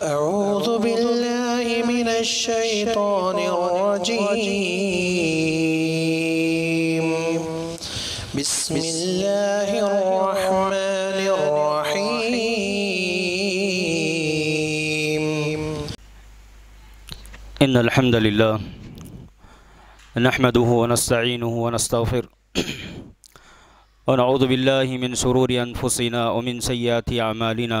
أعوذ بالله من الشيطان الرجيم بسم الله الرحمن الرحيم إن الحمد لله نحمده ونستعينه ونستغفر ونعوذ بالله من شرور أنفسنا ومن سيئات أعمالنا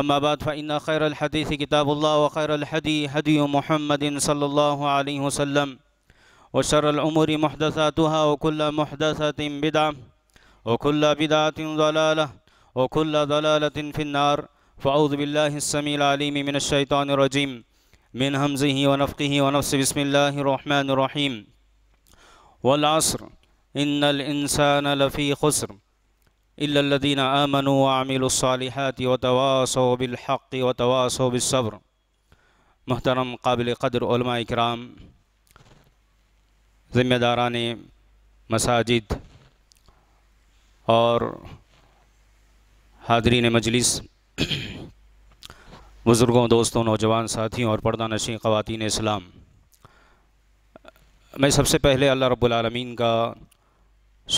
अम्माबाद fan खैर हदीस किताबुल्ला व खैर हदी हदी महमदिन सल्ला वसम व शरमूर महदसातहा वकुल्ल महदसतिम बिदा वकुल्ल बिदातिन दलाल वकुल्ल दलालतिन फ़िन्नार फ़ाउज़बिल्लासमीमिनशैतानरजीम मिन हमज़ी वनफ़ी वनफ़ बसमीम वलासर इन लफ़ी खुसर इल्लल्लज़ीन आमनु व आमिलुस्सालिहात व तवासौ बिलहक़ व तवासौ बिस्सब्र मोहतरम काबिल क़द्र उलमा इकराम ज़िम्मेदारान मसाजिद और हाजरीन मजलिस बुज़ुर्गों दोस्तों नौजवान साथियों और पर्दा नशी ख़वान इस्लाम मैं सबसे पहले अल्लाह रब्बुल आलमीन का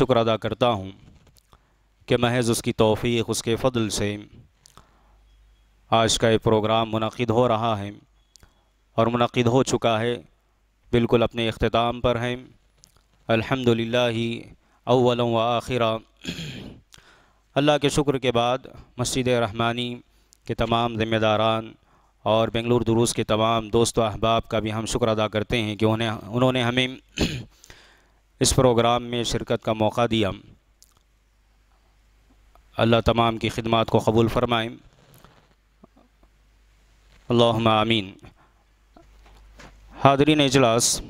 शुक्र अदा करता हूँ कि महज उसकी तोफ़ी उसके फ़दल से आज का ये प्रोग्राम मनद हो रहा है और मनद हो चुका है बिल्कुल अपने अख्ताम पर हैं अलहदुल्ल अवल व आखिरा अल्लाह के शुक्र के बाद मस्जिद रहमानी के तमाम ज़िम्मेदारान और बेंगलुर दुरूस के तमाम दोस्त अहबाब का भी हम शुक्र अदा करते हैं कि उन्हें उन्होंने हमें इस प्रोग्राम में शिरकत का मौका दिया अल्लाह तमाम की खिदमत को कबूल फ़रमाएँ अल्लाह हादरीन इजलास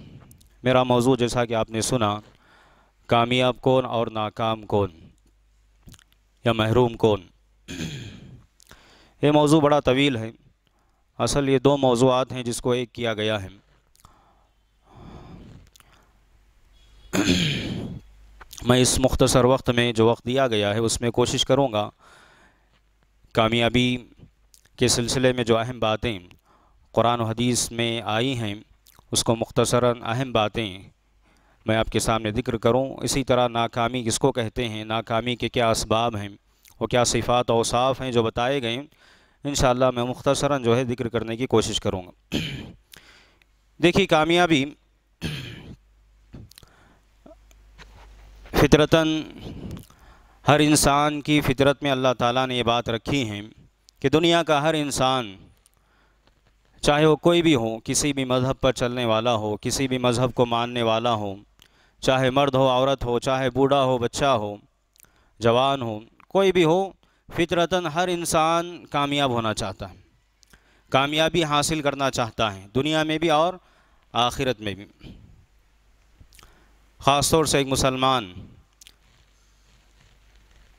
मेरा मौजू जैसा कि आपने सुना कामयाब कौन और नाकाम कौन या महरूम कौन ये मौजू बड़ा तवील है असल ये दो मौजूद हैं जिसको एक किया गया है मैं इस मुख्तसर वक्त में जो वक्त दिया गया है उसमें कोशिश करूँगा कामयाबी के सिलसिले में जो अहम बातें कुरान हदीस में आई हैं उसको मुख्तसरा अहम बातें मैं आपके सामने जिक्र करूं इसी तरह नाकामी किसको कहते हैं नाकामी के क्या इसबाब हैं और क्या सिफ़ात और साफ़ हैं जो बताए गए इन मैं मुख्तसरा जो है जिक्र करने की कोशिश करूँगा देखिए कामयाबी फ़ितरतन हर इंसान की फ़ितरत में अल्लाह ताला ने ये बात रखी है कि दुनिया का हर इंसान चाहे वो कोई भी हो किसी भी मज़हब पर चलने वाला हो किसी भी मज़हब को मानने वाला हो चाहे मर्द हो औरत हो चाहे बूढ़ा हो बच्चा हो जवान हो कोई भी हो फितरतन हर इंसान कामयाब होना चाहता है कामयाबी हासिल करना चाहता है दुनिया में भी और आखिरत में भी ख़ास तौर से एक मुसलमान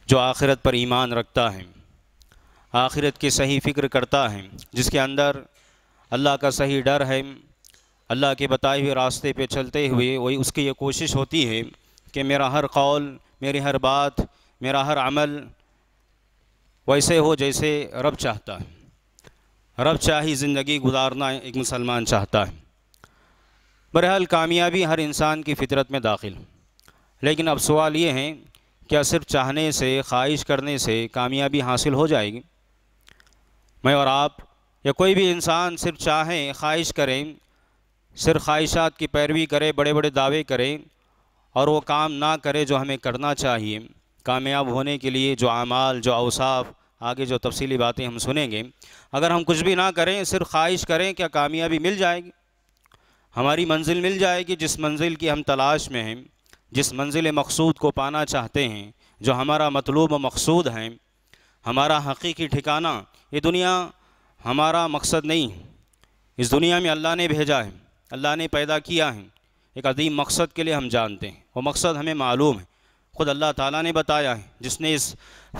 जो आखिरत पर ईमान रखता है आखिरत की सही फ़िक्र करता है जिसके अंदर अल्लाह का सही डर है अल्लाह के बताए हुए रास्ते पे चलते हुए वही उसकी ये कोशिश होती है कि मेरा हर कौल मेरी हर बात मेरा हर अमल वैसे हो जैसे रब चाहता है रब चाही ज़िंदगी गुजारना एक मुसलमान चाहता है बहरहाल कामयाबी हर इंसान की फितरत में दाखिल लेकिन अब सवाल ये हैं क्या सिर्फ चाहने से ख्वाहिश करने से कामयाबी हासिल हो जाएगी मैं और आप या कोई भी इंसान सिर्फ चाहें ख्वाहिश करें सिर्फ ख्वाहिशात की पैरवी करें बड़े बड़े दावे करें और वो काम ना करें जो हमें करना चाहिए कामयाब होने के लिए जो आमाल जो अवसाफ़ आगे जो तफसीली बातें हम सुनेंगे अगर हम कुछ भी ना करें सिर्फ ख्वाहिश करें क्या कामयाबी मिल जाएगी हमारी मंजिल मिल जाएगी जिस मंजिल की हम तलाश में हैं जिस मंजिल मकसूद को पाना चाहते हैं जो हमारा मतलूब मकसूद है हमारा हकीकी ठिकाना ये दुनिया हमारा मकसद नहीं इस दुनिया में अल्लाह ने भेजा है अल्लाह ने पैदा किया है एक अदीम मकसद के लिए हम जानते हैं वो मकसद हमें मालूम है ख़ुद अल्लाह ताला ने बताया है जिसने इस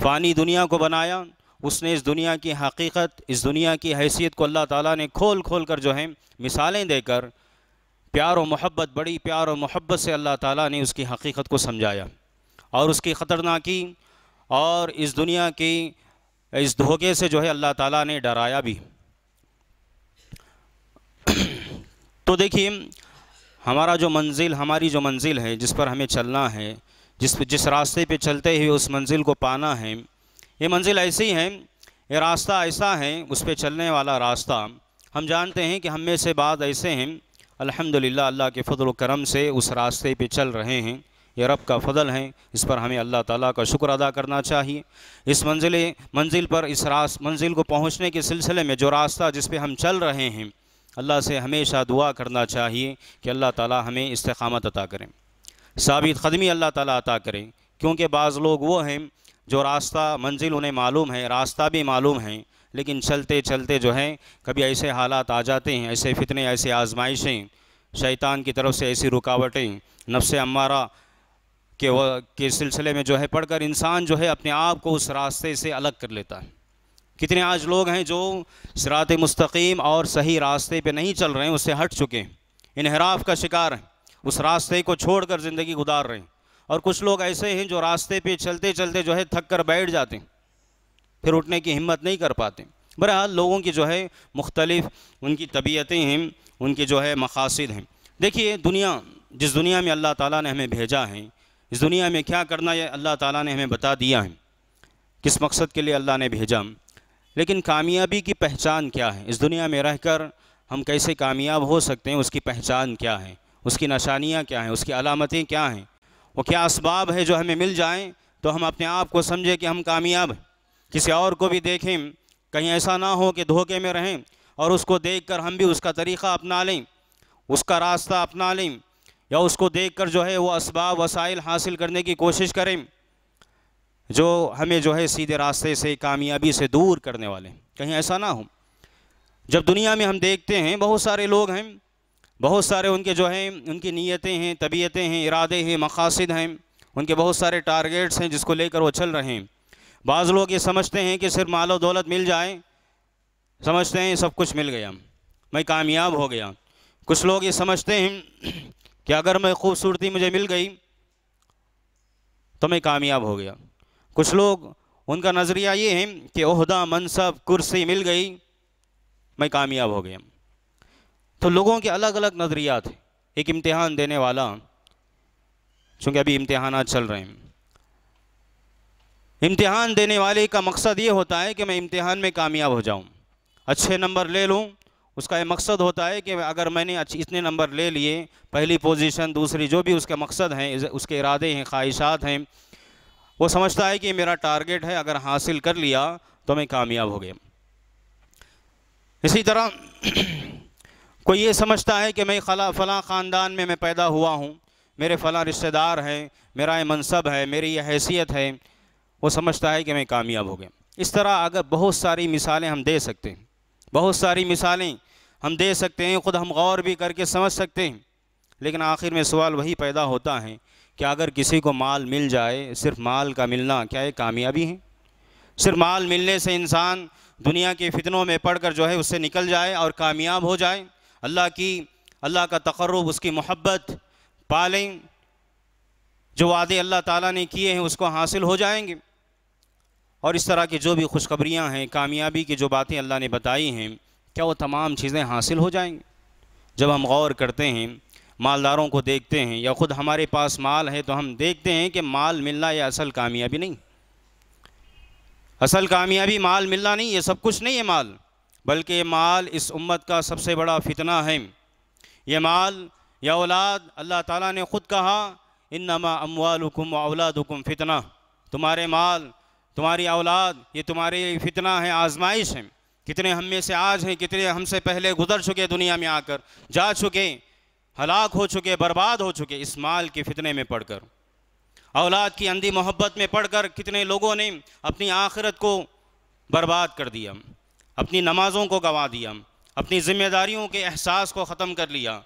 फ़ानी दुनिया को बनाया उसने इस दुनिया की हकीकत इस दुनिया की हैसियत को अल्लाह ताला ने खोल खोल कर जो है मिसालें देकर प्यार और मोहब्बत बड़ी प्यार और मोहब्बत से अल्लाह ताला ने उसकी हकीकत को समझाया और उसकी ख़तरनाकी और इस दुनिया की इस धोखे से जो है अल्लाह ताला ने डराया भी तो देखिए हमारा जो मंजिल हमारी जो मंजिल है जिस पर हमें चलना है जिस जिस रास्ते पे चलते हुए उस मंजिल को पाना है ये मंजिल ऐसी है ये रास्ता ऐसा है उस पर चलने वाला रास्ता हम जानते हैं कि हम में से बाद ऐसे हैं अल्हम्दुलिल्लाह अल्लाह के फजल करम से उस रास्ते पे चल रहे हैं ये रब का फ़जल है इस पर हमें अल्लाह ताला का शुक्र अदा करना चाहिए इस मंजिल मंजिल पर इस रास् मंजिल को पहुंचने के सिलसिले में जो रास्ता जिस पे हम चल रहे हैं अल्लाह से हमेशा दुआ करना चाहिए कि अल्लाह ताला हमें इस्तकामत अता करें साबित ख़दमी अल्लाह ताला अता करें क्योंकि बाज़ लोग वो हैं जो रास्ता मंजिल उन्हें मालूम है रास्ता भी मालूम है लेकिन चलते चलते जो हैं कभी ऐसे हालात आ जाते हैं ऐसे फितने ऐसे आजमाइशें शैतान की तरफ से ऐसी रुकावटें नफ्स अम्मारा के वह के सिलसिले में जो है पढ़कर इंसान जो है अपने आप को उस रास्ते से अलग कर लेता है कितने आज लोग हैं जो सरात मुस्तकीम और सही रास्ते पे नहीं चल रहे हैं उससे हट चुके हैं इनहराफ का शिकार हैं उस रास्ते को छोड़कर ज़िंदगी गुजार रहे हैं और कुछ लोग ऐसे हैं जो रास्ते पे चलते चलते जो है थक कर बैठ जाते हैं फिर उठने की हिम्मत नहीं कर पाते बहरहाल लोगों की जो है मुख्तलिफ़ उनकी तबीयतें हैं उनके जो है मकासद हैं देखिए दुनिया जिस दुनिया में अल्लाह ताला ने हमें भेजा है इस दुनिया में क्या करना है अल्लाह ताला ने हमें बता दिया है किस मकसद के लिए अल्लाह ने भेजा लेकिन कामयाबी की पहचान क्या है इस दुनिया में रहकर हम कैसे कामयाब हो सकते हैं उसकी पहचान क्या है उसकी निशानियाँ क्या हैं उसकी अलामतें क्या हैं वो क्या इसबाब है जो हमें मिल जाएँ तो हम अपने आप को समझें कि हम कामयाब हैं किसी और को भी देखें कहीं ऐसा ना हो कि धोखे में रहें और उसको देखकर हम भी उसका तरीक़ा अपना लें उसका रास्ता अपना लें या उसको देखकर जो है वो इसबाब वसाइल हासिल करने की कोशिश करें जो हमें जो है सीधे रास्ते से कामयाबी से दूर करने वाले कहीं ऐसा ना हो जब दुनिया में हम देखते हैं बहुत सारे लोग हैं बहुत सारे उनके जो हैं उनकी नीयतें हैं तबीयतें हैं इरादे हैं मकासद हैं उनके बहुत सारे टारगेट्स हैं जिसको लेकर वो चल रहे हैं बाज़ लोग ये समझते हैं कि सिर्फ मालो दौलत मिल जाए समझते हैं सब कुछ मिल गया मैं कामयाब हो गया कुछ लोग ये समझते हैं कि अगर मैं खूबसूरती मुझे मिल गई तो मैं कामयाब हो गया कुछ लोग उनका नज़रिया ये है कि अहदा मनसब कुर्सी मिल गई मैं कामयाब हो गया तो लोगों के अलग अलग नज़रियात एक इम्तिहान देने वाला चूँकि अभी इम्तहान चल रहे हैं इम्तिहान देने वाले का मकसद ये होता है कि मैं इम्तिहान में कामयाब हो जाऊँ अच्छे नंबर ले लूँ उसका ये मकसद होता है कि अगर मैंने अच्छे इतने नंबर ले लिए पहली पोजीशन दूसरी जो भी उसके मकसद हैं उसके इरादे हैं ख्वाहिशात हैं वो समझता है कि मेरा टारगेट है अगर हासिल कर लिया तो मैं कामयाब हो गया इसी तरह कोई ये समझता है कि मैं खला फ़लाँ ख़ानदान में मैं पैदा हुआ हूँ मेरे फ़लाँ रिश्तेदार हैं मेरा ये मनसब है मेरी यह हैसियत है वो समझता है कि मैं कामयाब हो गया इस तरह अगर बहुत सारी मिसालें हम दे सकते हैं बहुत सारी मिसालें हम दे सकते हैं ख़ुद हम गौर भी करके समझ सकते हैं लेकिन आखिर में सवाल वही पैदा होता है कि अगर किसी को माल मिल जाए सिर्फ माल का मिलना क्या एक कामयाबी है सिर्फ माल मिलने से इंसान दुनिया के फितनों में पढ़ कर जो है उससे निकल जाए और कामयाब हो जाए अल्लाह की अल्लाह का तकर्रब उसकी मोहब्बत पालें जो वादे अल्लाह ताला ने किए हैं उसको हासिल हो जाएंगे और इस तरह की जो भी खुशखबरियाँ हैं कामयाबी की जो बातें अल्लाह ने बताई हैं क्या वो तमाम चीज़ें हासिल हो जाएंगी जब हम गौर करते हैं मालदारों को देखते हैं या ख़ुद हमारे पास माल है तो हम देखते हैं कि माल मिलना यह असल कामयाबी नहीं असल कामयाबी माल मिलना नहीं ये सब कुछ नहीं है माल बल्कि माल इस उम्मत का सबसे बड़ा फितना है ये माल या औलाद अल्लाह ताला ने ख़ुद कहा इन नमा अमवालकुम औलादुकुम फितना तुम्हारे माल तुम्हारी औलाद ये तुम्हारे फितना है आजमाइश है कितने हम में से आज हैं कितने हमसे पहले गुजर चुके दुनिया में आकर जा चुके हलाक हो चुके बर्बाद हो चुके इस माल के फितने में पढ़कर औलाद की अंधी मोहब्बत में पढ़कर कितने लोगों ने अपनी आखिरत को बर्बाद कर दिया अपनी नमाज़ों को गंवा दिया अपनी जिम्मेदारियों के एहसास को ख़त्म कर लिया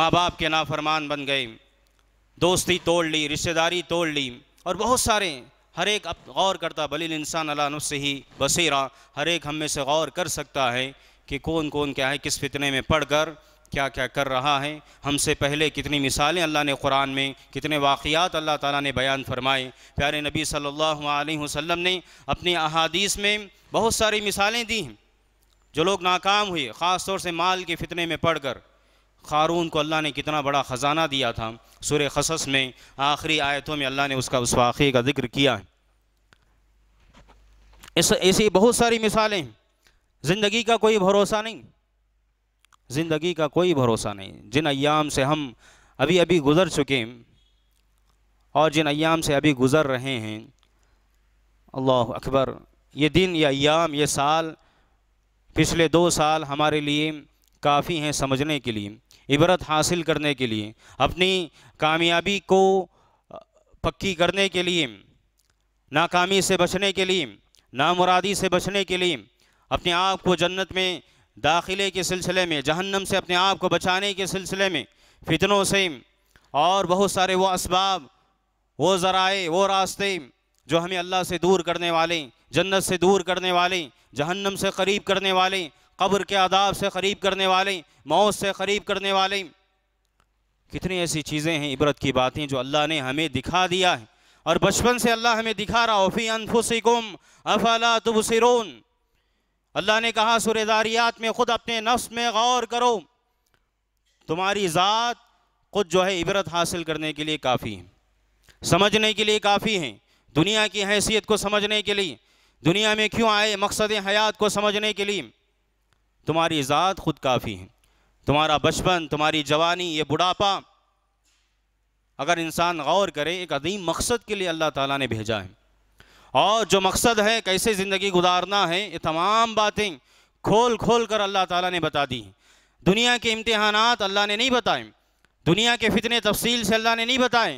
माँ बाप के नाफरमान बन गए दोस्ती तोड़ ली रिश्तेदारी तोड़ ली और बहुत सारे हर एक गौर करता बलिल इंसान अला से ही बसेरा हर एक हम में से गौर कर सकता है कि कौन कौन क्या है किस फितने में पढ़ कर क्या क्या कर रहा है हमसे पहले कितनी मिसालें अल्लाह ने कुरान में कितने वाक़ात अल्लाह ताला ने बयान फरमाए प्यारे नबी सल्लल्लाहु अलैहि वसल्लम ने अपनी अहादीस में बहुत सारी मिसालें दी हैं जो लोग नाकाम हुए ख़ास तौर से माल के फितने में पढ़ कर खारून को अल्लाह ने कितना बड़ा ख़जाना दिया था सुर खसस में आखिरी आयतों में अल्लाह ने उसका उस वाक़े का जिक्र किया है इस ऐसी बहुत सारी मिसालें ज़िंदगी का कोई भरोसा नहीं ज़िंदगी का कोई भरोसा नहीं जिन अयाम से हम अभी अभी गुज़र चुके हैं और जिन अयाम से अभी गुज़र रहे हैं अल्लाह अकबर ये दिन ये अयाम ये साल पिछले दो साल हमारे लिए काफ़ी हैं समझने के लिए इबरत हासिल करने के लिए अपनी कामयाबी को पक्की करने के लिए नाकामी से बचने के लिए नामुरादी से बचने के लिए अपने आप को जन्नत में दाखिले के सिलसिले में जहन्नम से अपने आप को बचाने के सिलसिले में फितनों से और बहुत सारे वो इसबाब वो ज़राए वो रास्ते जो हमें अल्लाह से दूर करने वाले जन्नत से दूर करने वाले जहन्नम से करीब करने वाले कब्र के आदाब से करीब करने वाले मौत से करीब करने वाले कितनी ऐसी चीज़ें हैं इबरत की बातें जो अल्लाह ने हमें दिखा दिया है और बचपन से अल्लाह हमें दिखा रहा होफ़ी अनफुसिकुम अफला तुबसिरून अल्लाह ने कहा सुरदारियात में ख़ुद अपने नफ्स में गौर करो तुम्हारी ज़ात खुद जो है इबरत हासिल करने के लिए काफ़ी है समझने के लिए काफ़ी है दुनिया की हैसियत को समझने के लिए दुनिया में क्यों आए मकसद हयात को समझने के लिए तुम्हारी ज़ात खुद काफ़ी है तुम्हारा बचपन तुम्हारी जवानी ये बुढ़ापा अगर इंसान गौर करे एक अदीम मकसद के लिए अल्लाह ताला ने भेजा है और जो मकसद है कैसे ज़िंदगी गुजारना है ये तमाम बातें खोल खोल कर अल्लाह ताला ने बता दी दुनिया के इम्तहान अल्लाह ने नहीं बताए दुनिया के फितने तफसील से अल्लाह ने नहीं बताए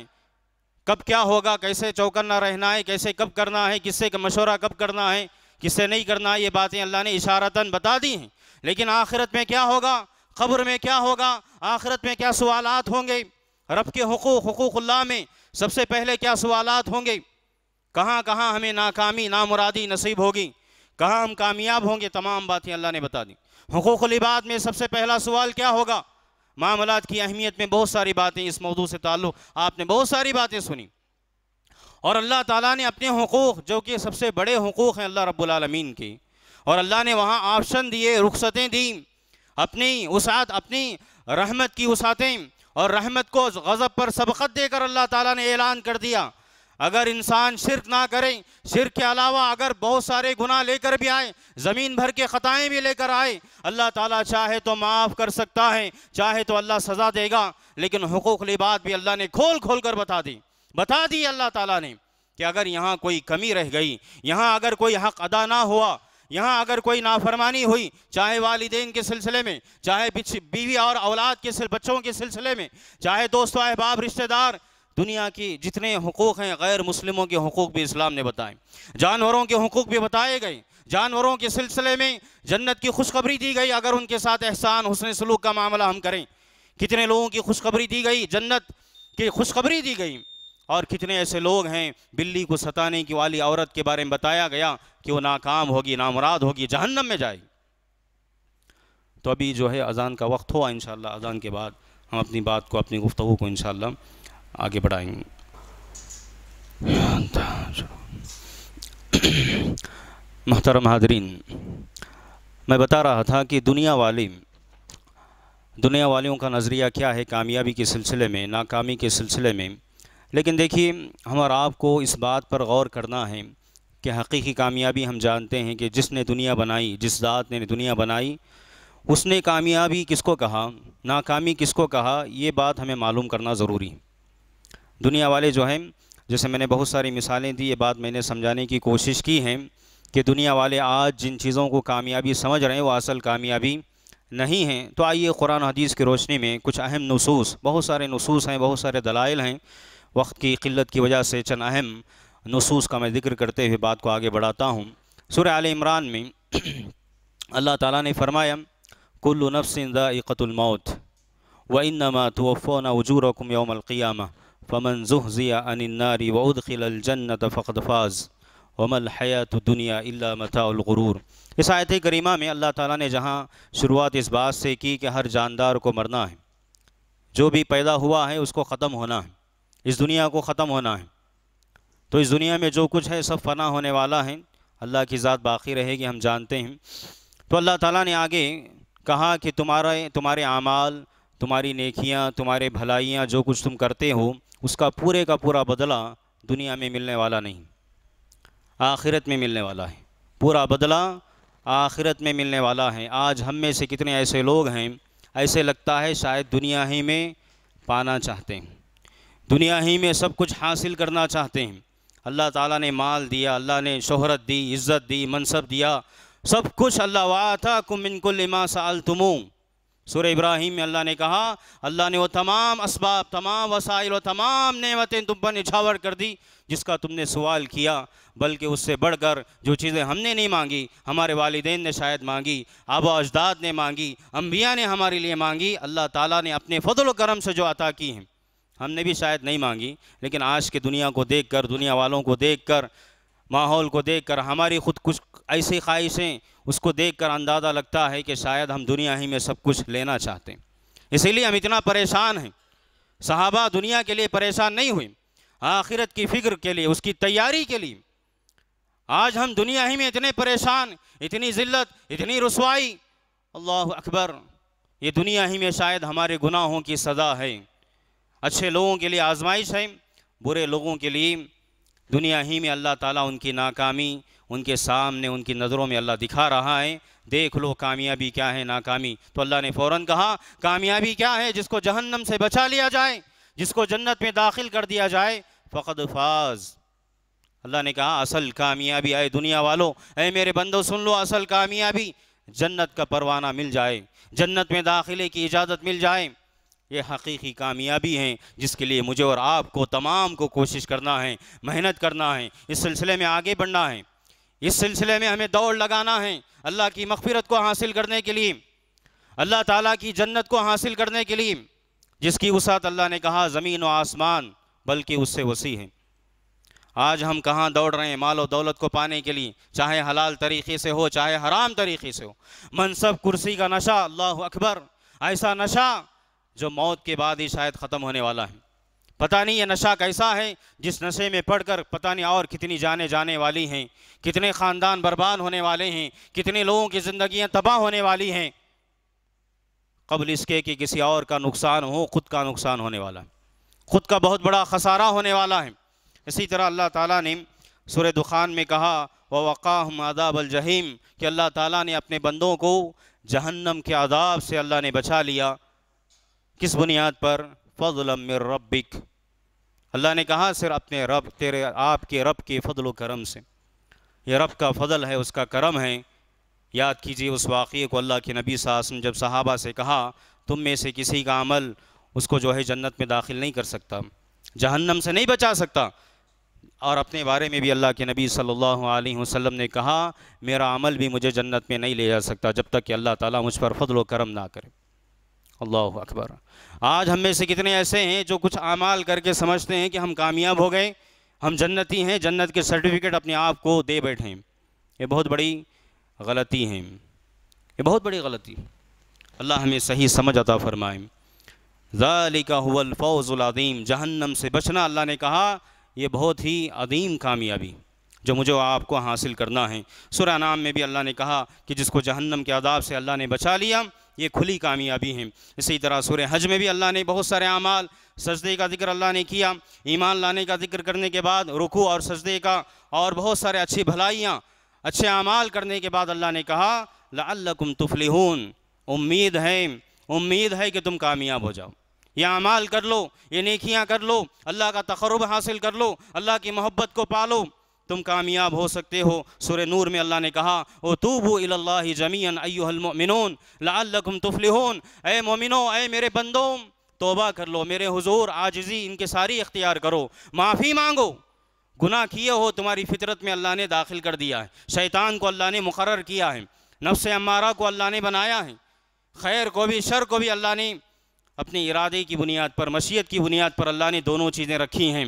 कब क्या होगा कैसे चौकन्ना रहना है कैसे कब करना है किससे मशवरा कब करना है किससे नहीं करना है ये बातें अल्लाह ने इशारतन बता दी हैं लेकिन आखिरत में क्या होगा खबर में क्या होगा आखिरत में क्या सवालत होंगे रब के हकूक हकूक़ल्ला में सबसे पहले क्या सवालत होंगे कहाँ कहाँ हमें नाकामी नामुरादी नसीब होगी कहाँ हम कामयाब होंगे तमाम बातें अल्लाह ने बता दी लिबाद में सबसे पहला सवाल क्या होगा मामला की अहमियत में बहुत सारी बातें इस मौजू से ताल्लुक़ आपने बहुत सारी बातें सुनी और अल्लाह ताला ने अपने हकूक़ जो कि सबसे बड़े हकूक़ हैं अल्लाह रब्बुल रबालमीन के और अल्लाह ने वहाँ ऑप्शन दिए रुखसतें दी अपनी उसात अपनी रहमत की उसातें और रहमत को गज़ब पर सबकत देकर अल्लाह ताला ने ऐलान कर दिया अगर इंसान शिरक ना करे शिरक के अलावा अगर बहुत सारे गुनाह लेकर भी आए ज़मीन भर के ख़ताएँ भी लेकर आए अल्लाह ताला चाहे तो माफ़ कर सकता है चाहे तो अल्लाह सज़ा देगा लेकिन हकूक़ लिबात भी अल्लाह ने खोल खोल कर बता दी बता दी अल्लाह ताला ने कि अगर यहाँ कोई कमी रह गई यहाँ अगर कोई हक़ अदा ना हुआ यहाँ अगर कोई नाफरमानी हुई चाहे वालदेन के सिलसिले में चाहे बीवी और औलाद के बच्चों के सिलसिले में चाहे दोस्तों अहबाब रिश्तेदार दुनिया की जितने हकूक़ हैं गैर मुस्लिमों के हकूक़ भी इस्लाम ने बताए जानवरों के हकूक़ भी बताए गए जानवरों के सिलसिले में जन्नत की खुशखबरी दी गई अगर उनके साथ एहसान हुसन सलूक का मामला हम करें कितने लोगों की खुशखबरी दी गई जन्नत की खुशखबरी दी गई और कितने ऐसे लोग हैं बिल्ली को सताने की वाली औरत के बारे में बताया गया कि वो नाकाम होगी नामराद होगी जहन्नम में जाएगी तो अभी जो है अज़ान का वक्त हुआ इन अज़ान के बाद हम अपनी बात को अपनी गुफ्तु को इन आगे बढ़ाएंगे महतरम हाजरीन मैं बता रहा था कि दुनिया वाली दुनिया वालियों का नज़रिया क्या है कामयाबी के सिलसिले में नाकामी के सिलसिले में लेकिन देखिए हम और आपको इस बात पर गौर करना है कि हकीकी कामयाबी हम जानते हैं कि जिसने दुनिया बनाई जिस ज़ात ने दुनिया बनाई उसने कामयाबी किसको कहा नाकामी किसको कहा ये बात हमें मालूम करना ज़रूरी है दुनिया वाले जो हैं जैसे मैंने बहुत सारी मिसालें दी ये बात मैंने समझाने की कोशिश की है कि दुनिया वाले आज जिन चीज़ों को कामयाबी समझ रहे हैं वो असल कामयाबी नहीं है तो आइए कुरान हदीस की रोशनी में कुछ अहम नसूस बहुत सारे नसूस हैं बहुत सारे दलाइल हैं वक्त की किल्लत की वजह से चंद अहम नसूस का मैं जिक्र करते हुए बात को आगे बढ़ाता हूँ सुर आल इमरान में अल्लाह ताला ने फरमाया कुल्लु नफसिन मौत व इनमा तोफ़ोन वजूरकुम यौमलक़ियाम फ़मन जुहज़िया अनारी वउदखिलजन्नत फ़ाज वमल हयात दुनिया इल्ला इस आयत करीमा में अल्लाह ताला ने जहाँ शुरुआत इस बात से की कि हर जानदार को मरना है जो भी पैदा हुआ है उसको ख़त्म होना है इस दुनिया को ख़त्म होना है तो इस दुनिया में जो कुछ है सब फना होने वाला है अल्लाह की ज़ात बाकी रहेगी हम जानते हैं तो अल्लाह ताला ने आगे कहा कि तुम्हारा तुम्हारे आमाल तुम्हारी नेकियां तुम्हारे भलाइयां जो कुछ तुम करते हो उसका पूरे का पूरा बदला दुनिया में मिलने वाला नहीं आखिरत में मिलने वाला है पूरा बदला आखिरत में मिलने वाला है आज हम में से कितने ऐसे लोग हैं ऐसे लगता है शायद दुनिया ही में पाना चाहते हैं दुनिया ही में सब कुछ हासिल करना चाहते हैं अल्लाह ताला ने माल दिया अल्लाह ने शोहरत दी इज़्ज़त दी मनसब दिया सब कुछ अल्लाह वाता कुमिनकुलमा साल तुम सुर इब्राहिम में अल्लाह ने कहा अल्लाह ने वो तमाम इसबाब तमाम वसाइल व तमाम नमतें तुम पर निछावर कर दी जिसका तुमने सवाल किया बल्कि उससे बढ़कर जो चीज़ें हमने नहीं मांगी हमारे वालदेन ने शायद मांगी आबा अजदाद ने मांगी अम्बिया ने हमारे लिए मांगी अल्लाह ताली ने अपने फजल करम से जो अता की हैं हमने भी शायद नहीं मांगी लेकिन आज की दुनिया को देख कर दुनिया वालों को देख कर माहौल को देख कर हमारी खुद कुछ ऐसी ख्वाहिशें उसको देख कर अंदाज़ा लगता है कि शायद हम दुनिया ही में सब कुछ लेना चाहते हैं इसीलिए हम इतना परेशान हैं सहाबा दुनिया के लिए परेशान नहीं हुए आखिरत की फ़िक्र के लिए उसकी तैयारी के लिए आज हम दुनिया ही में इतने परेशान इतनी ज़िल्लत इतनी रसवाई अल्लाह अकबर ये दुनिया ही में शायद हमारे गुनाहों की सज़ा है अच्छे लोगों के लिए आजमाइश है बुरे लोगों के लिए दुनिया ही में अल्लाह ताला उनकी नाकामी उनके सामने उनकी नज़रों में अल्लाह दिखा रहा है देख लो कामयाबी क्या है नाकामी तो अल्लाह ने फ़ौर कहा कामयाबी क्या है जिसको जहन्नम से बचा लिया जाए जिसको जन्नत में दाखिल कर दिया जाए फ़कद फाज अल्लाह ने कहा असल कामयाबी आए दुनिया वालों अरे मेरे बंदो सुन लो असल कामयाबी जन्नत का परवाना मिल जाए जन्नत में दाखिले की इजाज़त मिल जाए ये हकीकी कामयाबी हैं जिसके लिए मुझे और आपको तमाम को कोशिश करना है मेहनत करना है इस सिलसिले में आगे बढ़ना है इस सिलसिले में हमें दौड़ लगाना है अल्लाह की मफफरत को हासिल करने के लिए अल्लाह ताला की जन्नत को हासिल करने के लिए जिसकी वसात अल्लाह ने कहा ज़मीन व आसमान बल्कि उससे वसी है आज हम कहाँ दौड़ रहे हैं माल और दौलत को पाने के लिए चाहे हलाल तरीके से हो चाहे हराम तरीके से हो मनसब कुर्सी का नशा अल्लाह अकबर ऐसा नशा जो मौत के बाद ही शायद ख़त्म होने वाला है पता नहीं ये नशा कैसा है जिस नशे में पढ़कर पता नहीं और कितनी जाने जाने वाली हैं कितने ख़ानदान बर्बाद होने वाले हैं कितने लोगों की ज़िंदियाँ तबाह होने वाली हैं कबल इसके कि किसी और का नुकसान हो खुद का नुकसान होने वाला है खुद का बहुत बड़ा खसारा होने वाला है इसी तरह अल्लाह ताला ने सुर दुखान में कहा व वक़ाम आदाब अलजहीम कि अल्लाह ताला ने अपने बंदों को जहन्नम के आदाब से अल्लाह ने बचा लिया किस बुनियाद पर फ़ल रबिक अल्लाह ने कहा सिर्फ अपने रब तेरे आपके रब के फजल करम से यह रब का फ़जल है उसका करम है याद कीजिए उस वाक़े को अल्लाह के नबी सासम जब सहाबा से कहा तुम में से किसी का अमल उसको जो है जन्नत में दाखिल नहीं कर सकता जहन्नम से नहीं बचा सकता और अपने बारे में भी अल्लाह के नबी सल्लल्लाहु अलैहि वसल्लम ने कहा मेरा अमल भी मुझे जन्नत में नहीं ले जा सकता जब तक कि अल्लाह ताला मुझ पर फजल करम ना करे अल्लाह अकबर आज हम में से कितने ऐसे हैं जो कुछ आमाल करके समझते हैं कि हम कामयाब हो गए हम जन्नती हैं जन्नत के सर्टिफिकेट अपने आप को दे बैठे हैं ये बहुत बड़ी गलती है ये बहुत बड़ी गलती अल्लाह हमें सही समझ अता फरमाए ज़ालिका हुवलफ़ौज़ुलआदीम जहन्नम से बचना अल्लाह ने कहा ये बहुत ही अदीम कामयाबी जो मुझे आपको हासिल करना है सुरानाम में भी अल्लाह ने कहा कि जिसको जहन्नम के आदाब से अल्लाह ने बचा लिया ये खुली कामयाबी है इसी तरह सूर्य हज में भी अल्लाह ने बहुत सारे अमाल सजदे का जिक्र अल्लाह ने किया ईमान लाने का जिक्र करने के बाद रुकू और सजदे का और बहुत सारे अच्छी भलाइयाँ अच्छे अमाल करने के बाद अल्लाह ने कहा लकुम तुफलिहून उम्मीद है उम्मीद है कि तुम कामयाब हो जाओ ये अमाल कर लो ये नेकियाँ कर लो अल्लाह का तकरब हासिल कर लो अल्लाह की मोहब्बत को पालो तुम कामयाब हो सकते हो सुर नूर में अल्लाह ने कहा ओ तू बो अल्ला जमीन अयोमिन लाकुम तुफलिहोन ए मोमिनो ए मेरे बंदों तोबा कर लो मेरे हुजूर आजिज़ी इनके सारी इख्तियार करो माफ़ी मांगो गुनाह किए हो तुम्हारी फितरत में अल्लाह ने दाखिल कर दिया है शैतान को अल्लाह ने मुकर किया है नफ्स अम्मारा को अल्लाह ने बनाया है खैर को भी शर को भी अल्लाह ने अपने इरादे की बुनियाद पर मशीयत की बुनियाद पर अल्लाह ने दोनों चीज़ें रखी हैं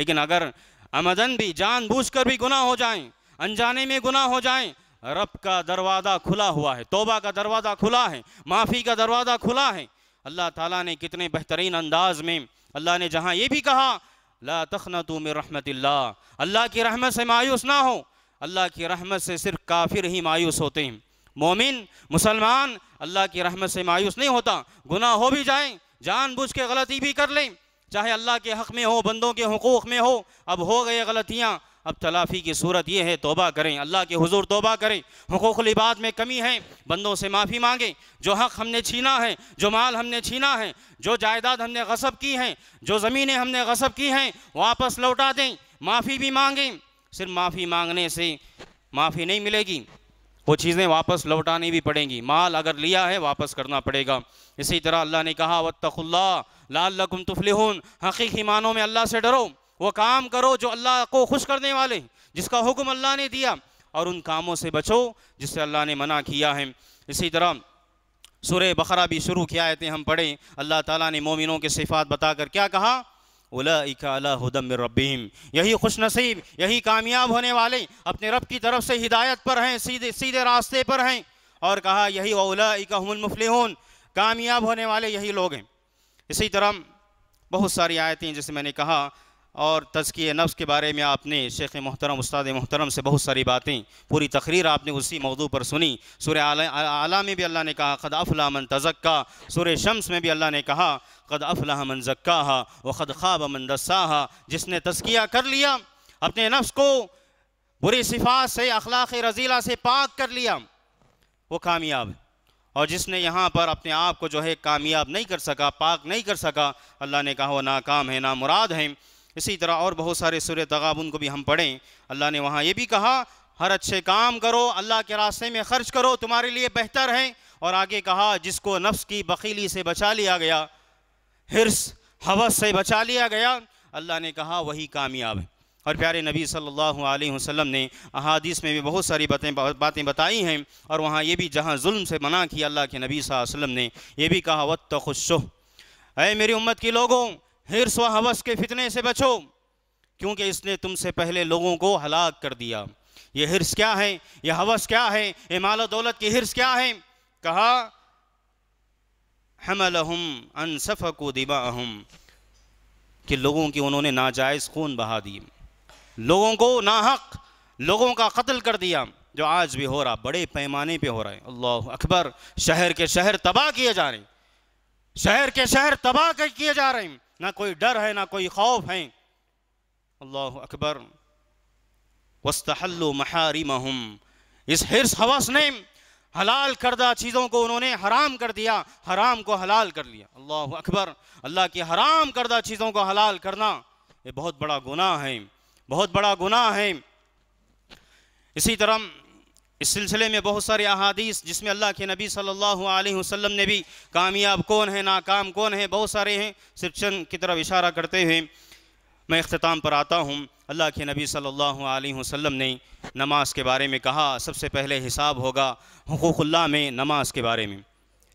लेकिन अगर अमदन भी जानबूझकर भी गुना हो जाएं अनजाने में गुना हो जाएं रब का दरवाज़ा खुला हुआ है तोबा का दरवाज़ा खुला है माफ़ी का दरवाज़ा खुला है अल्लाह ताला ने कितने बेहतरीन अंदाज में अल्लाह ने जहाँ ये भी कहा ला तखना तुम रहमत अल्लाह की रहमत से मायूस ना हो अल्लाह की रहमत से सिर्फ काफिर ही मायूस होते हैं मोमिन मुसलमान अल्लाह की रहमत से मायूस नहीं होता गुनाह हो भी जाए जानबूझ के गलती भी कर लें चाहे अल्लाह के हक़ में हो बंदों के हकूक़ में हो अब हो गए गलतियाँ अब तलाफ़ी की सूरत यह है तोबा करें अल्लाह के हुजूर तोबा करें हकूक लिबाद में कमी है बंदों से माफ़ी मांगें जो हक़ हमने छीना है जो माल हमने छीना है जो जायदाद हमने गसब की हैं जो ज़मीनें हमने गसब की हैं वापस लौटा दें माफ़ी भी मांगें सिर्फ माफ़ी मांगने से माफ़ी नहीं मिलेगी वो चीज़ें वापस लौटानी भी पड़ेंगी माल अगर लिया है वापस करना पड़ेगा इसी तरह अल्लाह ने कहा वत्तखुल्ला लाल लकुम तुफलिहून हकीकी मानों में अल्लाह से डरो वो काम करो जो अल्लाह को खुश करने वाले जिसका हुक्म अल्लाह ने दिया और उन कामों से बचो जिससे अल्लाह ने मना किया है इसी तरह सुर बकरा भी शुरू आए थे हम पढ़े अल्लाह ताला ने मोमिनों के सिफात बताकर क्या कहा उलाइकादम रबीम यही खुश नसीब यही कामयाब होने वाले अपने रब की तरफ से हिदायत पर हैं सीधे सीधे रास्ते पर हैं और कहा यही वलाइकामुलमफल कामयाब होने वाले यही लोग हैं इसी तरह बहुत सारी आयतें जैसे मैंने कहा और तज़किय नफ्स के बारे में आपने शेख मोहतरम उस्ताद मोहतरम से बहुत सारी बातें पूरी तकरीर आपने उसी मौदू पर सुनी सुर आला, आला में भी अल्लाह ने कहा ख़द अफलामन तजक्का सुर शम्स में भी अल्लाह ने कहा ख़द अफलामन जक्का व ख़द ख़ाब अमन दस्सा जिसने तज़किया कर लिया अपने नफ्स को बुरी सिफात से अखलाक रजीला से पाक कर लिया वो कामयाब है और जिसने यहाँ पर अपने आप को जो है कामयाब नहीं कर सका पाक नहीं कर सका अल्लाह ने कहा वो नाकाम है ना मुराद है इसी तरह और बहुत सारे सुर तगाबन को भी हम पढ़ें अल्लाह ने वहाँ ये भी कहा हर अच्छे काम करो अल्लाह के रास्ते में खर्च करो तुम्हारे लिए बेहतर है और आगे कहा जिसको नफ्स की बकीली से बचा लिया गया हिरस हवस से बचा लिया गया अल्लाह ने कहा वही कामयाब है और प्यारे नबी सल्लल्लाहु अलैहि वसल्लम ने अहादीस में भी बहुत सारी बातें बातें बताई हैं और वहाँ ये भी जहाँ जुल्म से मना किया अल्लाह के नबी वसल्लम ने यह भी कहा वत तो खुशो अरे मेरी उम्मत के लोगों हिरस व हवस के फितने से बचो क्योंकि इसने तुमसे पहले लोगों को हलाक कर दिया ये हिरस क्या है यह हवस क्या है ये माल दौलत की हिरस क्या है कहा हमल हम अनसफ़ को दिबा कि लोगों की उन्होंने नाजायज़ खून बहा दिए लोगों को नाहक लोगों का कत्ल कर दिया जो आज भी हो रहा बड़े पैमाने पे हो रहा है अल्लाह अकबर शहर के शहर तबाह किए जा रहे हैं शहर के शहर तबाह किए जा रहे हैं ना कोई डर है ना कोई खौफ है अल्लाह अकबर वस्तहल्लु महारी महम इस हिरस हवस ने हलाल करदा चीज़ों को उन्होंने हराम कर दिया हराम को हलाल कर लिया अल्लाह अकबर अल्लाह की हराम करदा चीज़ों को हलाल करना ये बहुत बड़ा गुनाह है बहुत बड़ा गुनाह है इसी तरह इस सिलसिले में बहुत सारे अहादीस जिसमें अल्लाह के नबी सल्लल्लाहु अलैहि वसल्लम ने भी कामयाब कौन है नाकाम कौन है बहुत सारे हैं सिर्फ चंद की तरफ इशारा करते हुए मैं अख्ताम पर आता हूँ अल्लाह के नबी सल्लल्लाहु अलैहि वसल्लम ने नमाज के बारे में कहा सबसे पहले हिसाब होगा हकूक़ल्ला में नमाज के बारे में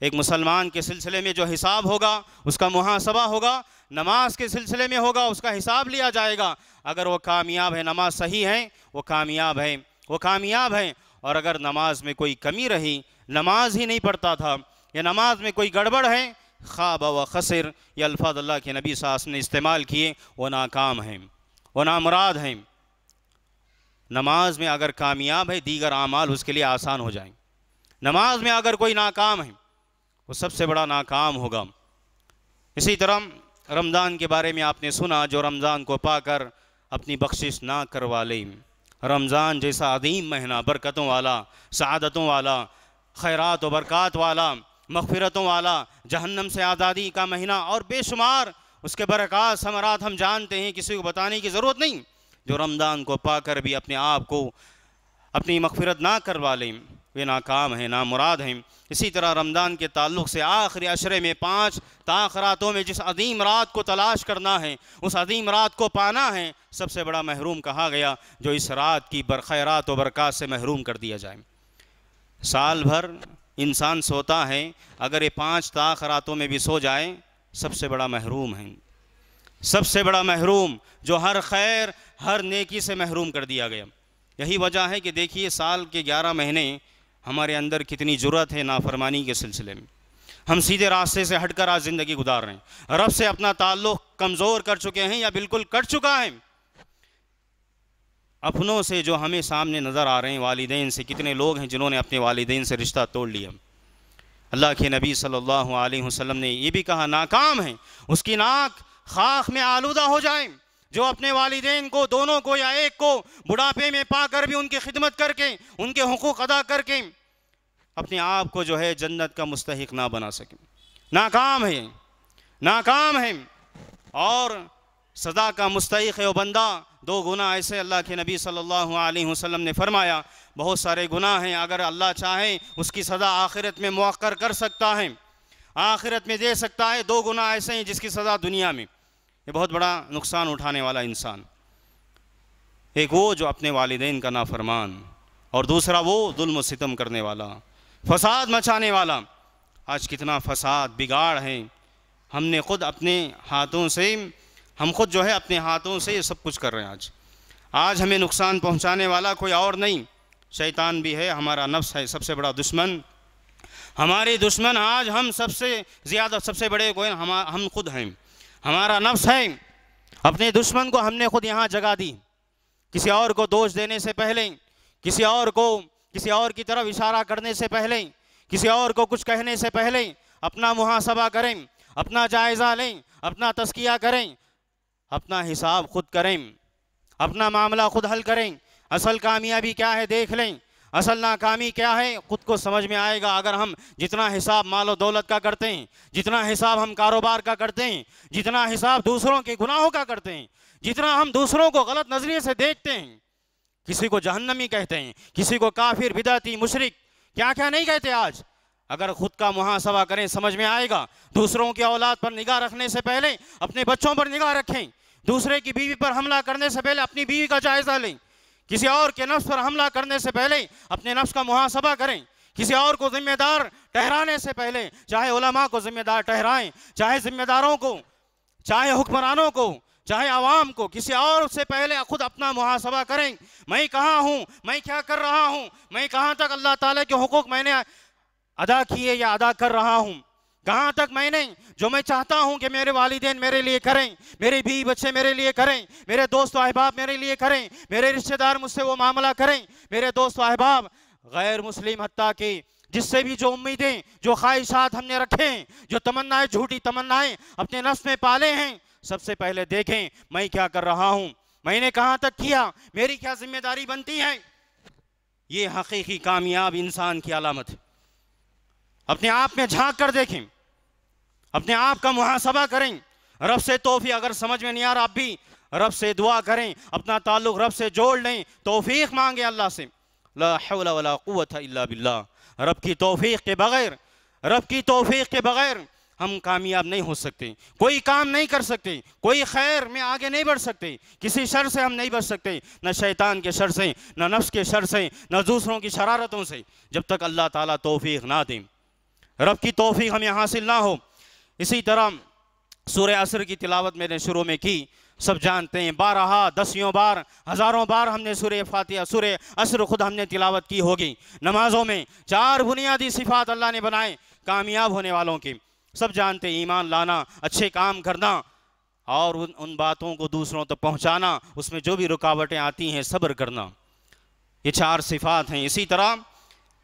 एक मुसलमान के सिलसिले में जो हिसाब होगा उसका मुहासबा होगा नमाज के सिलसिले में होगा उसका हिसाब लिया जाएगा अगर वो कामयाब है नमाज सही है वो कामयाब है वो कामयाब है और अगर नमाज में कोई कमी रही नमाज ही नहीं पढ़ता था या नमाज में कोई गड़बड़ है ख्वाब व खसर ये अल्फाज अल्लाह के नबी सास ने इस्तेमाल किए वो नाकाम हैं वो नामराद हैं नमाज में अगर कामयाब है दीगर आमाल उसके लिए आसान हो जाए नमाज में अगर कोई नाकाम है वो सबसे बड़ा नाकाम होगा इसी तरह रमज़ान के बारे में आपने सुना जो रमज़ान को पाकर अपनी बख्शिश ना करवा ले रमज़ान जैसा अदीम महीना बरकतों वाला शहादतों वाला खैरात व बरक़ात वाला मफफरतों वाला जहन्नम से आज़ादी का महीना और बेशुमार उसके बरक़ात समरात हम जानते हैं किसी को बताने की ज़रूरत नहीं जो रमज़ान को पाकर भी अपने आप को अपनी मफफरत ना करवा लें वे नाकाम हैं ना मुराद हैं इसी तरह रमज़ान के ताल्लुक से आखिरी अशरे में पाँच ताखरातों में जिस अदीम रात को तलाश करना है उस अदीम रात को पाना है सबसे बड़ा महरूम कहा गया जो इस रात की बरखैरात और बरक़ात से महरूम कर दिया जाए साल भर इंसान सोता है अगर ये पाँच रातों में भी सो जाए सबसे बड़ा महरूम है सबसे बड़ा महरूम जो हर खैर हर नेकी से महरूम कर दिया गया यही वजह है कि देखिए साल के ग्यारह महीने हमारे अंदर कितनी ज़रूरत है नाफरमानी के सिलसिले में हम सीधे रास्ते से हटकर आज ज़िंदगी गुजार रहे हैं रब से अपना ताल्लुक़ कमज़ोर कर चुके हैं या बिल्कुल कट चुका है अपनों से जो हमें सामने नज़र आ रहे हैं वालदेन से कितने लोग हैं जिन्होंने अपने वालदे से रिश्ता तोड़ लिया अल्लाह के नबी सल्लल्लाहु अलैहि वसल्लम ने यह भी कहा नाकाम है उसकी नाक खाक में आलूदा हो जाए जो अपने वालदे को दोनों को या एक को बुढ़ापे में पा कर भी उनकी खिदमत करके उनके हकूक़ अदा करके अपने आप को जो है जन्नत का मुस्तक ना बना सकें नाकाम है नाकाम है और सदा का मुस्तक है वो बंदा दो गुना ऐसे अल्लाह के नबी सल्लल्लाहु अलैहि वसल्लम ने फरमाया बहुत सारे गुनाह हैं अगर अल्लाह चाहे उसकी सज़ा आखिरत में मौक़र कर सकता है आखिरत में दे सकता है दो गुना ऐसे हैं जिसकी सज़ा दुनिया में ये बहुत बड़ा नुकसान उठाने वाला इंसान एक वो जो अपने वालदेन का नाफरमान और दूसरा वो म सितम करने वाला फसाद मचाने वाला आज कितना फसाद बिगाड़ है हमने खुद अपने हाथों से हम खुद जो है अपने हाथों से ये सब कुछ कर रहे हैं आज आज हमें नुकसान पहुंचाने वाला कोई और नहीं शैतान भी है हमारा नफ्स है सबसे बड़ा दुश्मन हमारे दुश्मन आज हम सबसे ज़्यादा सबसे बड़े कोई हम हम खुद हैं हमारा नफ्स है अपने दुश्मन को हमने खुद यहाँ जगा दी किसी और को दोष देने से पहले किसी और को किसी और की तरफ इशारा करने से पहले किसी और को कुछ कहने से पहले अपना मुहासभा करें अपना जायज़ा लें अपना तस्किया करें अपना हिसाब खुद करें अपना मामला खुद हल करें असल कामयाबी क्या है देख लें असल नाकामी क्या है खुद को समझ में आएगा अगर हम जितना हिसाब मालो दौलत का करते हैं जितना हिसाब हम कारोबार का करते हैं जितना हिसाब दूसरों के गुनाहों का करते हैं जितना हम दूसरों को गलत नज़रिए से देखते हैं किसी को जहन्नमी कहते हैं किसी को काफिर बिदाती मुशरक क्या क्या नहीं कहते आज अगर खुद का मुहासवा करें समझ में आएगा दूसरों की औलाद पर निगाह रखने से पहले अपने बच्चों पर निगाह रखें दूसरे की बीवी पर हमला करने से पहले अपनी बीवी का जायज़ा लें किसी और के नफ्स पर हमला करने से पहले अपने नफ्स का मुहासवा करें किसी और को जिम्मेदार ठहराने से पहले चाहे उलमा को जिम्मेदार ठहराएं चाहे जिम्मेदारों को चाहे हुक्मरानों को चाहे आवाम को किसी और से पहले खुद अपना मुहासबा करें मैं कहाँ हूँ मैं क्या कर रहा हूँ मैं कहाँ तक अल्लाह ताला के हकूक़ मैंने अदा किए या अदा कर रहा हूँ कहाँ तक मैंने जो मैं चाहता हूँ कि मेरे वालदेन मेरे लिए करें मेरे भी बच्चे मेरे लिए करें मेरे दोस्त अहबाब मेरे लिए करें मेरे रिश्तेदार मुझसे वो मामला करें मेरे दोस्त अहबाब गैर मुस्लिम हत्या की जिससे भी जो उम्मीदें जो ख्वाहिशात हमने हैं जो तमन्नाएं झूठी तमन्नाएं अपने नस में पाले हैं सबसे पहले देखें मैं क्या कर रहा हूं मैंने कहां तक किया मेरी क्या जिम्मेदारी बनती है ये हकीकी कामयाब इंसान की अलामत है अपने आप में झांक कर देखें अपने आप का मुहासबा करें रब से तोहफी अगर समझ में नहीं आ रहा आप भी रब से दुआ करें अपना ताल्लुक रब से जोड़ लें तोफीक मांगे अल्लाह से लाला बिल्ला रब की तोफीक के बगैर रब की तोफीक के बगैर हम कामयाब नहीं हो सकते कोई काम नहीं कर सकते कोई खैर में आगे नहीं बढ़ सकते किसी शर से हम नहीं बच सकते न शैतान के शर से न नफ्स के शर से न दूसरों की शरारतों से जब तक अल्लाह ताला तौफीक ना दें रब की तोफ़ी हमें हासिल ना हो इसी तरह सूर्य असर की तिलावत मैंने शुरू में की सब जानते हैं बारहा दसियों बार हज़ारों बार हमने सुर फातिहा सुर असर खुद हमने तिलावत की होगी नमाज़ों में चार बुनियादी सिफात अल्लाह ने बनाए कामयाब होने वालों की सब जानते ईमान लाना अच्छे काम करना और उन उन बातों को दूसरों तक तो पहुंचाना उसमें जो भी रुकावटें आती हैं सब्र करना ये चार सिफात हैं इसी तरह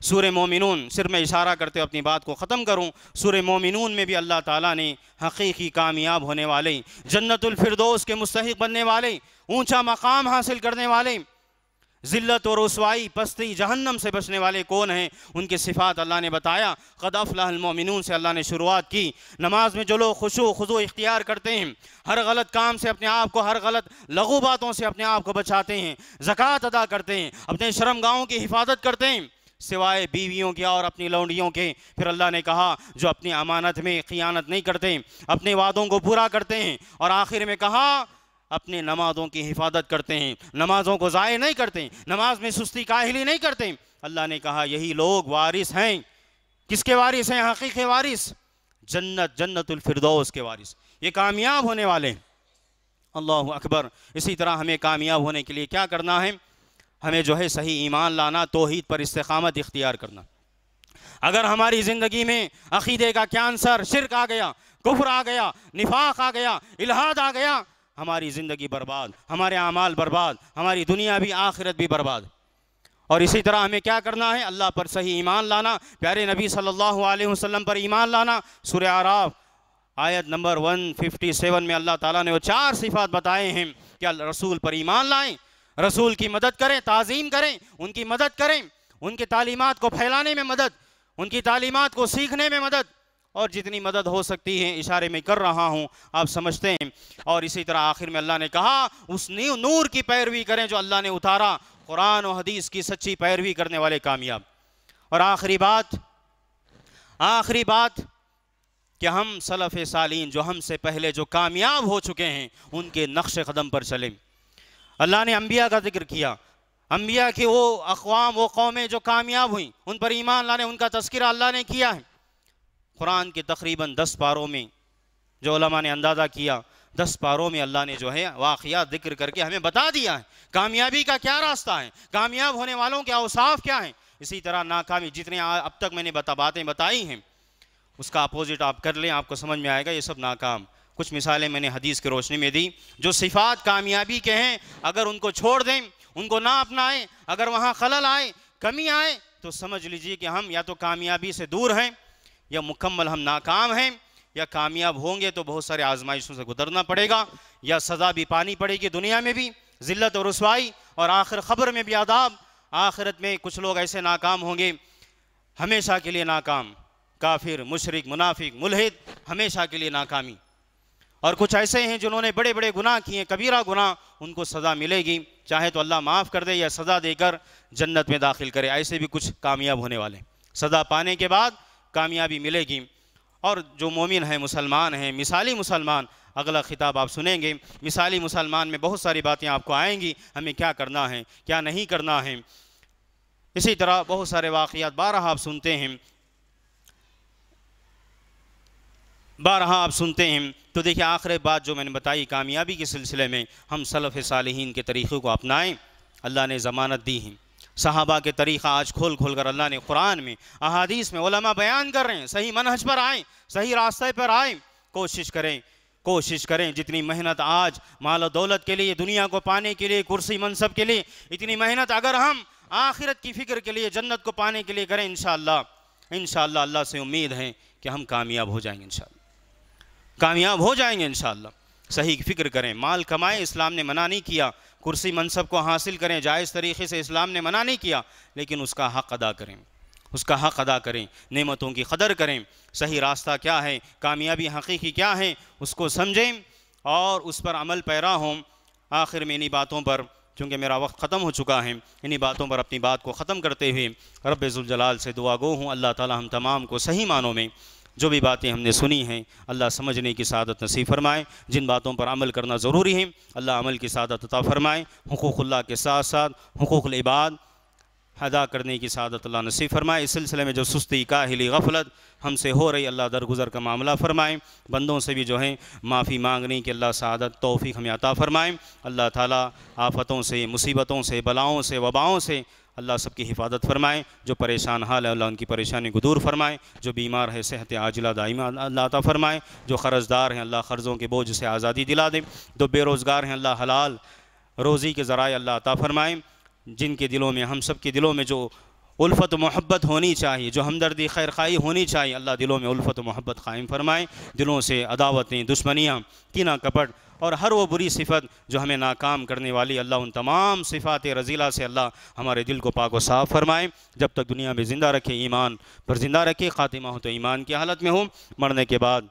सूर मोमिनून सिर में इशारा करते अपनी बात को ख़त्म करूं सूर मोमिनून में भी अल्लाह ताला ने हकीकी कामयाब होने वाले जन्नतफरदोस के मुस्तक बनने वाले ऊंचा मकाम हासिल करने वाले ज़िल्लत और रसवाई पस्ती जहन्नम से बचने वाले कौन हैं उनके सिफात अल्लाह ने बताया क़दाफ़लामिन से अल्लाह ने शुरुआत की नमाज में जो लोग खुशो खुजो इख्तियार करते हैं हर गलत काम से अपने आप को हर गलत लघु बातों से अपने आप को बचाते हैं ज़क़़त अदा करते हैं अपने शर्म की हिफाजत करते हैं सिवाय बीवियों के और अपनी लौंडियों के फिर अल्लाह ने कहा जो अपनी अमानत में ख़ियानत नहीं करते अपने वादों को पूरा करते हैं और आखिर में कहा अपने नमाज़ों की हिफाजत करते हैं नमाज़ों को ज़ाय नहीं करते नमाज में सुस्ती काहली नहीं करते अल्लाह ने कहा यही लोग वारिस हैं किसके वारिस हैं हकीक वारिस जन्नत जन्नतफरदौस के वारिस ये कामयाब होने वाले हैं अल्लाह अकबर इसी तरह हमें कामयाब होने के लिए क्या करना है हमें जो है सही ईमान लाना तोहद पर इस्तकामत इख्तियार करना अगर हमारी ज़िंदगी में अकीदे का कैंसर शिरक आ गया कुफर आ गया निफाक आ गया इलाहाद आ गया हमारी ज़िंदगी बर्बाद हमारे अमाल बर्बाद हमारी दुनिया भी आखिरत भी बर्बाद और इसी तरह हमें क्या करना है अल्लाह पर सही ईमान लाना प्यारे नबी सल्लल्लाहु अलैहि वसल्लम पर ईमान लाना सुर आराफ आयत नंबर 157 में अल्लाह ताला ने वो चार सिफात बताए हैं कि रसूल पर ईमान लाएं रसूल की मदद करें ताज़ीम करें उनकी मदद करें उनकी तालीमत को फैलाने में मदद उनकी तालीमत को सीखने में मदद और जितनी मदद हो सकती है इशारे में कर रहा हूँ आप समझते हैं और इसी तरह आखिर में अल्लाह ने कहा उस नूर की पैरवी करें जो अल्लाह ने उतारा कुरान और हदीस की सच्ची पैरवी करने वाले कामयाब और आखिरी बात आखिरी बात कि हम सलफ़ सालीन जो हमसे पहले जो कामयाब हो चुके हैं उनके नक्श कदम पर चलें अल्लाह ने अम्बिया का जिक्र किया अम्बिया की वो अकवाम वो कौमें जो कामयाब हुई उन पर ईमान लाने उनका तस्करा अल्लाह ने किया है कुरान के तकरीबन दस पारों में जो ने अंदाज़ा किया दस पारों में अल्लाह ने जो है वाक़िया जिक्र करके हमें बता दिया है कामयाबी का क्या रास्ता है कामयाब होने वालों के अवसाफ क्या हैं इसी तरह नाकामी जितने अब तक मैंने बता बातें बताई हैं उसका अपोजिट आप कर लें आपको समझ में आएगा ये सब नाकाम कुछ मिसालें मैंने हदीस की रोशनी में दी जो सिफात कामयाबी के हैं अगर उनको छोड़ दें उनको ना अपनाएं अगर वहाँ खलल आए कमी आए तो समझ लीजिए कि हम या तो कामयाबी से दूर हैं या मुकम्मल हम नाकाम हैं या कामयाब होंगे तो बहुत सारे आजमाइशों से गुजरना पड़ेगा या सज़ा भी पानी पड़ेगी दुनिया में भी ज़िलत और रसवाई और आखिर ख़बर में भी आदाब आखिरत में कुछ लोग ऐसे नाकाम होंगे हमेशा के लिए नाकाम काफिर मुशरक मुनाफिक मुलहिद हमेशा के लिए नाकामी और कुछ ऐसे हैं जिन्होंने बड़े बड़े गुनाह किए कबीरा गुनाह उनको सज़ा मिलेगी चाहे तो अल्लाह माफ़ कर दे या सज़ा देकर जन्नत में दाखिल करे ऐसे भी कुछ कामयाब होने वाले सज़ा पाने के बाद कामयाबी मिलेगी और जो मोमिन हैं मुसलमान हैं मिसाली मुसलमान अगला खिताब आप सुनेंगे मिसाली मुसलमान में बहुत सारी बातें आपको आएंगी हमें क्या करना है क्या नहीं करना है इसी तरह बहुत सारे वाक़ात बारह आप सुनते हैं बारह आप सुनते हैं तो देखिए आखिर बात जो मैंने बताई कामयाबी के सिलसिले में हम सलफ़ साल के तरीक़े को अपनाएं अल्लाह ने ज़मानत दी है साहबा के तरीक़ा आज खोल खोल कर अल्लाह ने कुरान में अहादीस में उलमा बयान कर रहे हैं सही मनहज पर आएँ सही रास्ते पर आएँ कोशिश करें कोशिश करें जितनी मेहनत आज माल दौलत के लिए दुनिया को पाने के लिए कुर्सी मनसब के लिए इतनी मेहनत अगर हम आखिरत की फ़िक्र के लिए जन्नत को पाने के लिए करें इन इन अल्लाह से उम्मीद है कि हम कामयाब हो जाएंगे इन कामयाब हो जाएंगे इन सही फ़िक्र करें माल कमाएं इस्लाम ने मना नहीं किया कुर्सी मनसब को हासिल करें जायज़ तरीके से इस्लाम ने मना नहीं किया लेकिन उसका हक़ अदा करें उसका हक़ अदा करें नेमतों की कदर करें सही रास्ता क्या है कामयाबी हकीकी क्या है उसको समझें और उस पर अमल पैरा हों आखिर में इन्हीं बातों पर चूँकि मेरा वक्त ख़त्म हो चुका है इन्हीं बातों पर अपनी बात को ख़त्म करते हुए रब्ज़ुलजलाल से दुआ गो हूँ अल्लाह ताली हम तमाम को सही मानों में जो भी बातें हमने सुनी हैं अल्लाह समझने की शादत नसीब फरमाए जिन बातों पर अमल करना ज़रूरी है अल्लाह अमल की शादत अता फ़रमाए हकूक़ल्ला के साथ साथ इबाद अदा करने की शादत अल्लाह नसीब फरमाए इस सिलसिले में जो सुस्ती काहली गफलत हमसे हो रही अल्लाह दरगुजर का मामला फ़रमाएँ बंदों से भी जो है माफ़ी मांगने की अल्लाह शादत तोफ़ी हमें अता फ़रमाएँ अल्लाह ताली आफतों से मुसीबतों से बलाओं से वबाओं से अल्लाह सबकी हिफाजत फरमाए जो परेशान हाल है अल्लाह उनकी परेशानी को दूर फरमाए जो बीमार है सेहत आजिला दाइमा अल्लाह अता फरमाए जो कर्जदार हैं अल्लाह कर्ज़ों के बोझ से आज़ादी दिला दें जो बेरोज़गार हैं अल्लाह हलाल रोज़ी के ज़रा अल्लाह ता फ़रमाएँ जिनके दिलों में हम सब के दिलों में जो उल्फत मोहब्बत होनी चाहिए जो हमदर्दी खैर खाई होनी चाहिए अल्लाह दिलों में उल्फत मोहब्बत कायम फ़रमाएँ दिलों से अदावतें दुश्मनियाँ किना कपट और हर वो बुरी सिफत जो हमें नाकाम करने वाली अल्लाह उन तमाम सिफात रजीला से अल्लाह हमारे दिल को पाक व साफ़ फरमाए जब तक दुनिया में ज़िंदा रखे ईमान पर ज़िंदा रखे ख़ातिमा हो तो ईमान की हालत में हो मरने के बाद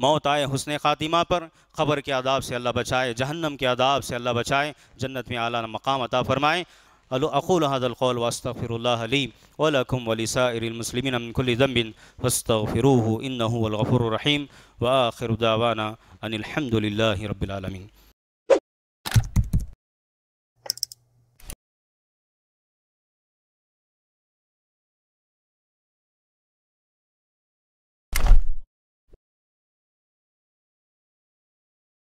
मौत आए हसन ख़ातिमा पर ख़बर के आदाब से अल्लाह बचाए जहन्नम के आदाब से अल्लाह बचाए जन्नत में आला मकाम अता फ़रमाए अक़ूल हदल वास्तफ़िरली वलकम वलिसाइरमसलिमिनकुलबिन वस्तफ़िर इन वलफ़ुररहीम व आखिर दावाना अनिलहमदिल्ला रबालमीन